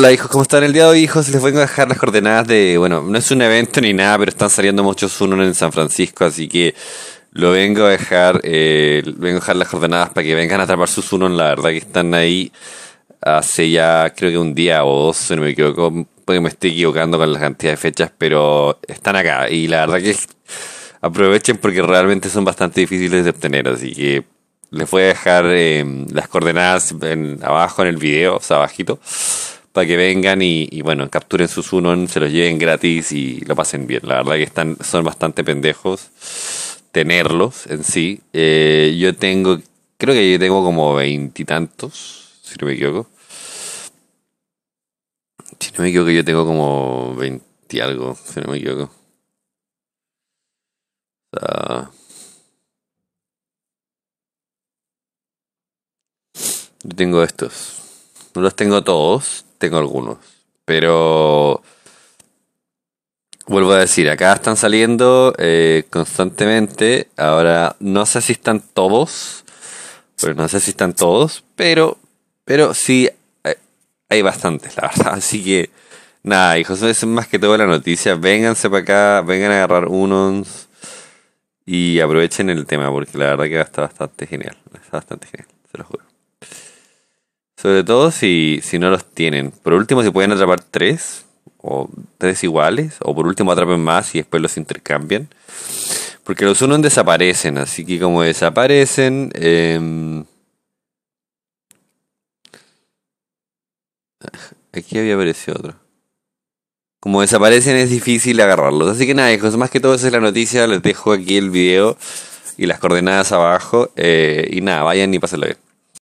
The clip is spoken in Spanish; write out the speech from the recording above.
Hola hijos, ¿cómo están? El día de hoy hijos les vengo a dejar las coordenadas de, bueno, no es un evento ni nada, pero están saliendo muchos uno en San Francisco, así que lo vengo a dejar, eh, vengo a dejar las coordenadas para que vengan a atrapar sus unos. la verdad que están ahí hace ya creo que un día o dos, si no me equivoco, porque me estoy equivocando con la cantidad de fechas, pero están acá y la verdad que aprovechen porque realmente son bastante difíciles de obtener, así que les voy a dejar eh, las coordenadas abajo en el video, o sea, abajito que vengan y, bueno, capturen sus Unon, se los lleven gratis y lo pasen bien. La verdad que están, son bastante pendejos tenerlos en sí. Eh, yo tengo, creo que yo tengo como veintitantos, si no me equivoco. Si no me equivoco, yo tengo como veinti algo, si no me equivoco. yo tengo estos. No los tengo todos, tengo algunos. Pero vuelvo a decir, acá están saliendo eh, constantemente. Ahora no sé si están todos, pero no sé si están todos, pero, pero sí eh, hay, bastantes, la verdad. Así que nada, hijos, es más que todo la noticia. Vénganse para acá, vengan a agarrar unos y aprovechen el tema, porque la verdad que va a bastante genial. Está bastante genial, se los juro. Sobre todo si, si no los tienen. Por último, si pueden atrapar tres, o tres iguales, o por último atrapen más y después los intercambian. Porque los unos desaparecen, así que como desaparecen... Em, aquí había aparecido otro. Como desaparecen es difícil agarrarlos. Así que nada, más que todo esa es la noticia. Les dejo aquí el video y las coordenadas abajo. Eh, y nada, vayan y pásenlo bien.